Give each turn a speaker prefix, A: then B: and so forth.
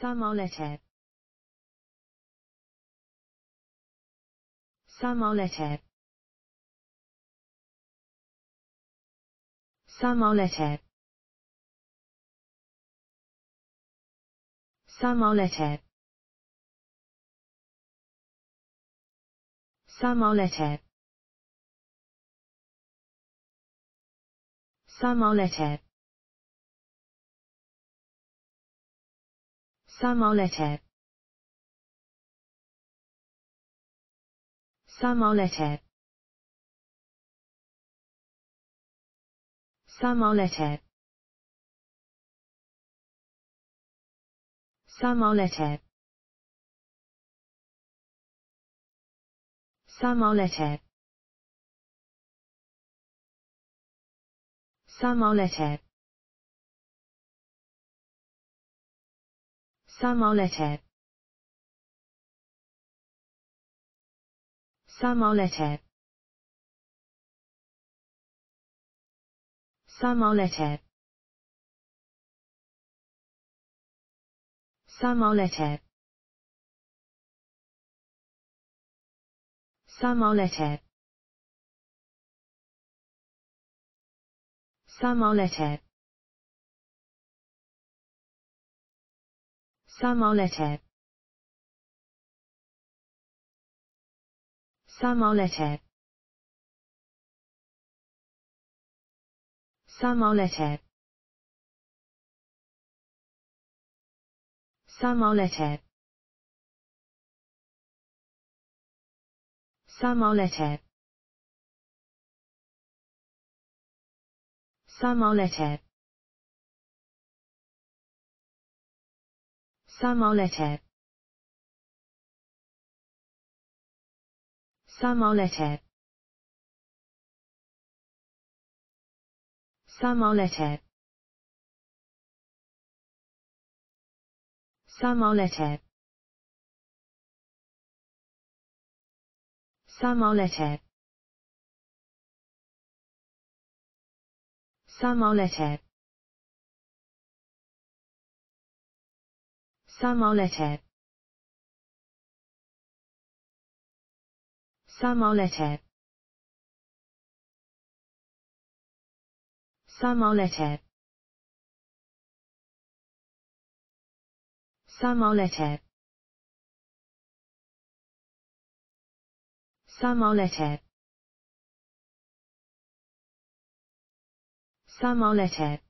A: Samolete. Samolete. Samolete. Samolete. Samolete. Samolete. Samolete. Samolete. Samolete. Samolete. Samolete. Samolete. Samolete. Samolete. Samolete. Samolete. Samolete. Samolete. Samolete. Samolete. Samolete. Samolete. Samolete. Samolete. Samolete. Samolete. Samolete. Samolete. Samolete. Samolete. Samolete. Samolete. Samolete. Samolete. Samolete.
B: Samolete.